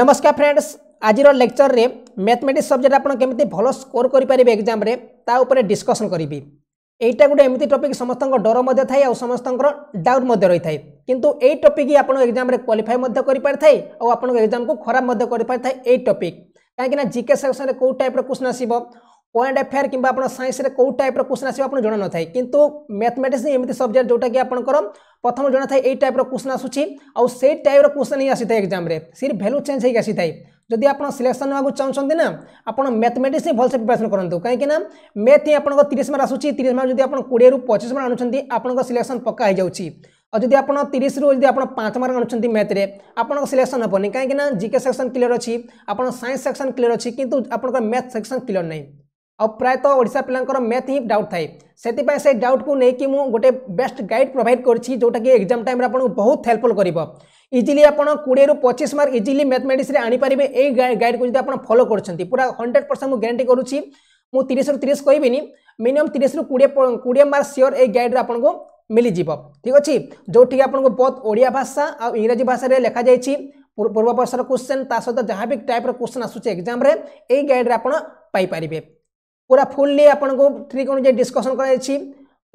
নমস্কার ফ্রেন্ডস আজির লেকচর্রে ম্যাথমেটিক্স সবজেক্ট আপনার কেমি ভাল স্কোর করে পারে এক্সামে তা উপরে ডিসকসন করবি এইটা গোটে এমতি টপিক সমস্ত ডর মধ্যে থাকে আর সমস্ত ডাউট মধ্যে রয়ে থাকে কিন্তু এই টপিক আপনার এক্সামে কোয়ালিফাই মধ্যে করে পারি থাকে আর আপনার এক্সামকে খারাপ মধ্যে করে পারি থাকে এই টপিক কাইকি না জিকে সেকশনরে কেউ টাইপর কোশ্চিন আসব পয়েন্ট এফেয়ার কিংবা আপনার সাইন্সরে কেউ টাইপ্র কোশ্চিন আসবে আপনার জনা নথায় কিন্তু ম্যাথমেটিক্স এমনি সবজেক্ট যেটা কি আপনার প্রথম জনা থাকে এই টাইপ্র কোশ্চিন আসুচি আউ সেই টাইপ্র কোশ্চিন হি আসিথায় এক্সামে সির ভ্যালু চেঞ্জ হয়ে আসিথায় যদি আপনার সিলেকশন নেওয়া চাহুন না আপনার ম্যাথমেটিক্স হি ভালসে প্রিপারেসন করতু কিন্তু না ম্যাথ হি আপনার তিরিশ মার্ক আসুচি তিরিশ মার্ক যদি আপনার কোড়ি রু পঁচিশ মার্ক আনুচান আপনার সিলেকশন পক্কা হয়ে যাচ্ছি ଆଉ ଯଦି ଆପଣ ତିରିଶରୁ ଯଦି ଆପଣ ପାଞ୍ଚ ମାର୍କ ଆଣୁଛନ୍ତି ମ୍ୟାଥ୍ରେ ଆପଣଙ୍କ ସିଲେକ୍ସନ୍ ହେବନି କାହିଁକିନା ଜିକେ ସେକ୍ସନ୍ କ୍ଲିୟର୍ ଅଛି ଆପଣଙ୍କ ସାଇନ୍ସ ସେକ୍ସନ୍ କ୍ଲିୟର୍ ଅଛି କିନ୍ତୁ ଆପଣଙ୍କ ମ୍ୟାଥ୍ ସେକ୍ସନ୍ କ୍ଲିୟର୍ ନାହିଁ ଆଉ ପ୍ରାୟତଃ ଓଡ଼ିଶା ପିଲାଙ୍କର ମ୍ୟାଥ୍ ହିଁ ଡାଉଟ୍ ଥାଏ ସେଥିପାଇଁ ସେ ଡାଉଟ୍କୁ ନେଇକି ମୁଁ ଗୋଟେ ବେଷ୍ଟ ଗାଇଡ଼ ପ୍ରୋଭାଇଡ଼ କରିଛି ଯେଉଁଟାକି ଏକ୍ଜାମ୍ ଟାଇମ୍ରେ ଆପଣଙ୍କୁ ବହୁତ ହେଲ୍ପଫୁଲ୍ କରିବ ଇଜିଲି ଆପଣ କୋଡ଼ିଏରୁ ପଚିଶ ମାର୍କ ଇଜିଲି ମ୍ୟାଥମେଟିକ୍ସରେ ଆଣିପାରିବେ ଏଇ ଗାଇଡ଼କୁ ଯଦି ଆପଣ ଫଲୋ କରୁଛନ୍ତି ପୁରା ହଣ୍ଡ୍ରେଡ଼ ପରସେଣ୍ଟ ମୁଁ ଗ୍ୟାରେଣ୍ଟି କରୁଛି ମୁଁ ତିରିଶରୁ ତିରିଶ କହିବିନି ମିନିମମ୍ ତିରିଶରୁ କୋଡ଼ିଏ କୋଡ଼ିଏ ମାର୍କ ସିଓର ଏଇ ଗାଇଡ଼ରେ ଆପଣଙ୍କୁ ମିଳିଯିବ ଠିକ୍ ଅଛି ଯେଉଁଠିକି ଆପଣଙ୍କୁ ବହୁତ ଓଡ଼ିଆ ଭାଷା ଆଉ ଇଂରାଜୀ ଭାଷାରେ ଲେଖାଯାଇଛି ପୂର୍ବ ବର୍ଷର କୋଶ୍ଚେନ୍ ତା ସହିତ ଯାହା ବି ଟାଇପ୍ର କୋଶ୍ଚେନ୍ ଆସୁଛି ଏକ୍ଜାମ୍ରେ ଏଇ ଗାଇଡ଼ରେ ଆପଣ ପାଇପାରିବେ पूरा फुल्ली आपन को ट्रिक अनुजाई डिस्कसन कराई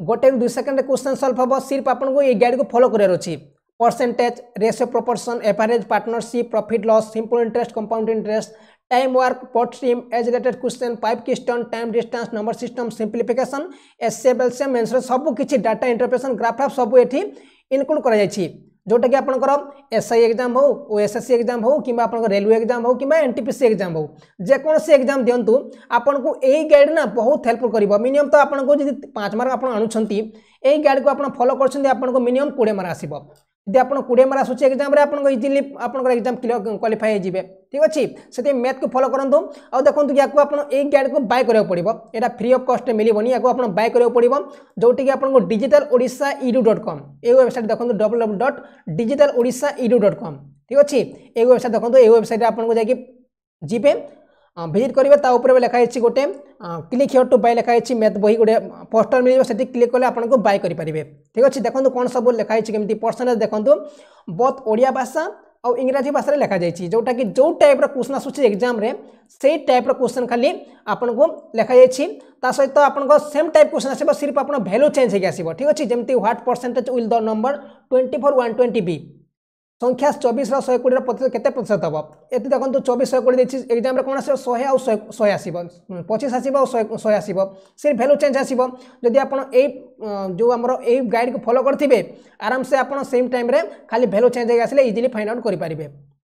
गोटे दुई सेकेंड क्वेश्चन सल्व हम सिर्फ आपन को ये गाइड को फॉलो करार अच्छी percentage ratio proportion average partnership profit loss simple interest compound interest time work boat stream age related question pipe question time distance number system simplification S L से मेन्सर सब किसी डाटा इंटरप्रेसन ग्राफ सब ये include कर जोटा कि आप एस आई एक्जाम हो एस एस सी एक्जाम हो कि आप रेलवे एक्जाम हो कि N T P C exam हो जेकोसी एक्जाम दिं आपको गाइड ना बहुत हेल्पफुल कर मिनिमम तो आपको जी पाँच मार्क आप गाइड को आप फलो कर मिनिमम कोड़े मार्क आसवि आप कोड़े मार्क आसूँ आप इजिली आप एक्जाम क्लियर क्वाफाई होते हैं ঠিক ଅଛି ସେଥିପାଇଁ ମ୍ୟାଥ୍କୁ ଫଲୋ କରନ୍ତୁ ଆଉ ଦେଖନ୍ତୁ ୟାକୁ ଆପଣ ଏଇ ଗାଡ଼ିକୁ ବାଏ କରିବାକୁ ପଡ଼ିବ ଏଇଟା ଫ୍ରି ଅଫ୍ କଷ୍ଟରେ ମିଳିବନି ୟାକୁ ଆପଣ ବାଏ କରିବାକୁ ପଡ଼ିବ ଯେଉଁଠିକି ଆପଣଙ୍କୁ digital Odisha edu dot com ଏଇ ୱେବସାଇଟ୍ ଦେଖନ୍ତୁ W W dot digital Odisha edu dot com ঠিক ଅଛି ଏଇ ୱେବସାଇଟ୍ ଦେଖନ୍ତୁ ଏଇ ୱେବସାଇଟ୍ରେ ଆପଣଙ୍କୁ ଯାଇକି ଯିବେ ভিজিট করবে তা উপরে লেখা হয়েছে গোটে ক্লিক হিওর টু বাই লেখা হয়েছে ম্যাথ বহি গোটে পোস্টর মিলবে সেটি ক্লিক কলে আপনার বাই করে পারে ঠিক আছে দেখুন কোণ সব লেখা হয়েছে কেমি পরসেন্টেজ দেখুন বোথ ওড়িয়া ভাষা ଆଉ ଇଂରାଜୀ ଭାଷାରେ ଲେଖାଯାଇଛି ଯେଉଁଟାକି ଯେଉଁ ଟାଇପ୍ର କୋଶ୍ଚିନ୍ ଆସୁଛି ଏକ୍ଜାମ୍ରେ ସେଇ ଟାଇପ୍ର କୋଶ୍ଚିନ୍ ଖାଲି ଆପଣଙ୍କୁ ଲେଖାଯାଇଛି ତା ସହିତ ଆପଣଙ୍କ ସେମ୍ ଟାଇପ୍ କୋଶ୍ଚିନ୍ ଆସିବ ସିର୍ଫ ଆପଣ ଭ୍ୟାଲୁ ଚେଞ୍ଜ ହୋଇକି ଆସିବ ଠିକ୍ ଅଛି ଯେମିତି what percentage will the number twenty four one twenty be সংখ্যা চবিশর শহে কোড়ির প্রতিশত কেতে প্রতিশত হব এটি দেখুন চবিশ শহে কোড়ি দিয়েছি এক্সামে কোণ আসবে শহে আউ শহে আসব পঁচিশ আসব শহে আসব সে ভ্যালু চেঞ্জ আসব যদি আপনার এই যে আমার এই গাইডকে ফলো করবে আরামসে আপনার সেম টাইমে খালি ভ্যালু চেঞ্জ হয়ে আসলে ইজিলি ফাইন্ড আউট করে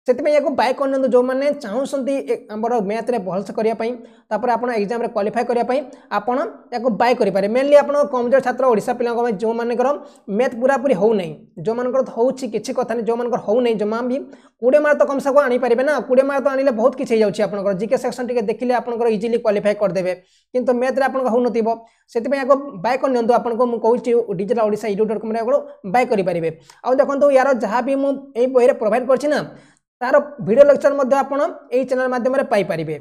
ସେଥିପାଇଁ ୟାକୁ ବାଏ କରିନିଅନ୍ତୁ ଯେଉଁମାନେ ଚାହୁଁଛନ୍ତି ଆମର ମ୍ୟାଥ୍ରେ ଭଲସେ କରିବା ପାଇଁ ତାପରେ ଆପଣ ଏକ୍ଜାମ୍ରେ କ୍ୱାଲିଫାଏ କରିବା ପାଇଁ ଆପଣ ୟାକୁ ବାଏ କରିପାରିବେ ମେନଲି ଆପଣ କମଜୋର ଛାତ୍ର ଓଡ଼ିଶା ପିଲାଙ୍କ ପାଇଁ ଯେଉଁମାନଙ୍କର ମ୍ୟାଥ୍ ପୁରାପୁରି ହେଉନାହିଁ ଯେଉଁମାନଙ୍କର ହେଉଛି କିଛି କଥା ନାହିଁ ଯେଉଁମାନଙ୍କର ହେଉନାହିଁ ଜମା ବି କୋଡ଼ିଏ ମାର୍କ ତ କମ୍ସେ କମ୍ ଆଣିପାରିବେ ନା କୋଡ଼ିଏ ମାର୍କ ତ ଆଣିଲେ ବହୁତ କିଛି ହେଇଯାଉଛି ଆପଣଙ୍କର ଜିକେ ସେକ୍ସନ୍ ଟିକେ ଦେଖିଲେ ଆପଣଙ୍କର ଇଜିଲି କ୍ୱାଲିଫାଏ କରିଦେବେ କିନ୍ତୁ ମ୍ୟାଥ୍ରେ ଆପଣଙ୍କର ହେଉନଥିବ ସେଥିପାଇଁ ୟାକୁ ବାଏ କରିନିଅନ୍ତୁ ଆପଣଙ୍କୁ ମୁଁ କହୁଛି ଡିଜିଟାଲ୍ ଓଡ଼ିଶା ୟୁଟ୍ୟୁବ୍ ଡଟ୍ କମ୍ରେ ଆପଣ ବାଏ କରିପାରିବେ ଆଉ ଦେଖନ୍ତୁ ୟାର ଯାହା ବି ମୁଁ ଏଇ ବହିରେ ପ୍ରୋଭାଇଡ଼ କରିଛି ନା তার ভিডিও লেকচর মধ্যে আপনার এই চ্যানেল মাধ্যমে পাইপারে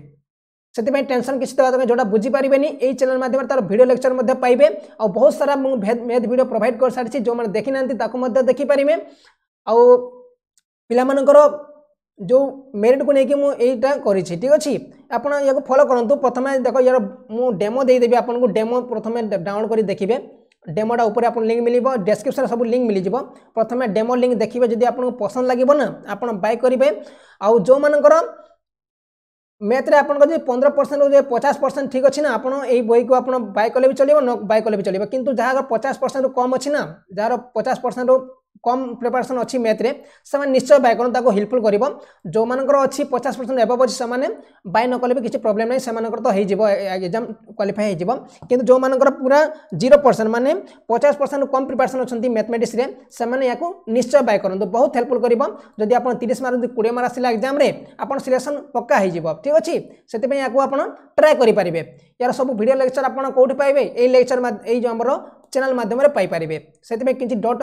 ସେଥିପାଇଁ ଟେନସନ୍ କିଛି ଦେବା ଦରକାର ଯେଉଁଟା ବୁଝିପାରିବେନି ଏଇ ଚ୍ୟାନେଲ୍ ମାଧ୍ୟମରେ ତା'ର ଭିଡ଼ିଓ ଲେକ୍ଚର୍ ମଧ୍ୟ ପାଇବେ ଆଉ ବହୁତ ସାରା ମୁଁ ମେଥ୍ ଭିଡ଼ିଓ ପ୍ରୋଭାଇଡ଼ କରିସାରିଛି ଯେଉଁମାନେ ଦେଖିନାହାନ୍ତି ତାକୁ ମଧ୍ୟ ଦେଖିପାରିବେ ଆଉ ପିଲାମାନଙ୍କର ଯେଉଁ ମେରିଟ୍କୁ ନେଇକି ମୁଁ ଏଇଟା କରିଛି ଠିକ୍ ଅଛି ଆପଣ ୟାକୁ ଫଲୋ କରନ୍ତୁ ପ୍ରଥମେ ଦେଖ ୟାର ମୁଁ ଡେମୋ ଦେଇଦେବି ଆପଣଙ୍କୁ ଡେମୋ ପ୍ରଥମେ ଡାଉନଲୋଡ଼ କରି ଦେଖିବେ ডেমোটা উপরে আপনার লিঙ্ক মিলব ডেসক্রিপশনে সব লিঙ্ক মিলিযোগ প্রথমে ডেমো লিঙ্ক দেখবে যদি আপনার পসন্দ লাগবে না আপনার বাই করবে আউমানকর ম্যাথরে আপনার যদি পনেরো পরসেন্ট পচাশ পরসেন্ট ঠিক অছি না আপনার এই বইকে আপনার বাই কলে বি চলবে ন বাই কলে বি চলবে কিন্তু যার পচাশ পরসেন্ট কম অছি না যার পচাশ পরসেন্ট কম প্রিপারেসন অছি ম্যাথে সে নিশ্চয় ব্যাকরণ তাকে হেল্পফুল করব যার অছি পচাশ পরসেন্ট এভব অছি সে বাই নকলে বি কিছু প্রোবলেম নাই সে তো হয়ে যাব এক্সাম কোয়ালিফাই হয়ে যাব কিন্তু যার পুরা জিরো পরসেন্ট মানে পচাশ পরসেন্ট কম প্রিপারেসন অনেক ম্যাথমেটিক্সে সে নিশ্চয় বাই করতে বহু হেল্পফুল করব যদি আপনার তিরিশ মার্ক যদি কোড়ি মার্ক আসলে এক্সামে আপনার সিলেকশন পক্কা হয়ে যাব ঠিক আছে সেপা আপনার ট্রাই করে পারে ইয়ার সব ভিডিও লেকচর আপনার কোটি পাইবে এই লেকচর এই যে আমার ଚ୍ୟାନେଲ୍ ମାଧ୍ୟମରେ ପାଇପାରିବେ ସେଥିପାଇଁ କିଛି ଡଟ୍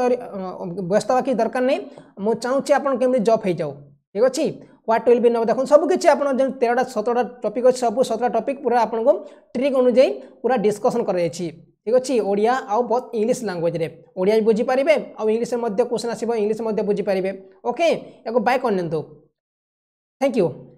ବ୍ୟସ୍ତ ହେବା କିଛି ଦରକାର ନାହିଁ ମୁଁ ଚାହୁଁଛି ଆପଣ କେମିତି ଜବ୍ ହେଇଯାଉ ଠିକ୍ ଅଛି ହ୍ୱାଟ୍ ୱିଲ୍ ବି ନେବ ଦେଖନ୍ତୁ ସବୁକିଛି ଆପଣ ଯେଉଁ ତେରଟା ସତରଟା ଟପିକ୍ ଅଛି ସବୁ ସତରଟା ଟପିକ୍ ପୁରା ଆପଣଙ୍କୁ ଟ୍ରିକ୍ ଅନୁଯାୟୀ ପୁରା ଡିସ୍କସନ୍ କରାଯାଇଛି ଠିକ୍ ଅଛି ଓଡ଼ିଆ ଆଉ ବହୁତ ଇଂଲିଶ ଲାଙ୍ଗୁଏଜ୍ରେ ଓଡ଼ିଆ ବି ବୁଝିପାରିବେ ଆଉ ଇଂଲିଶରେ ମଧ୍ୟ କୋଶ୍ଚିନ୍ ଆସିବ ଇଂଲିଶ ମଧ୍ୟ ବୁଝିପାରିବେ ଓକେ ୟାକୁ ବାଇକ୍ କରିନିଅନ୍ତୁ ଥ୍ୟାଙ୍କ ୟୁ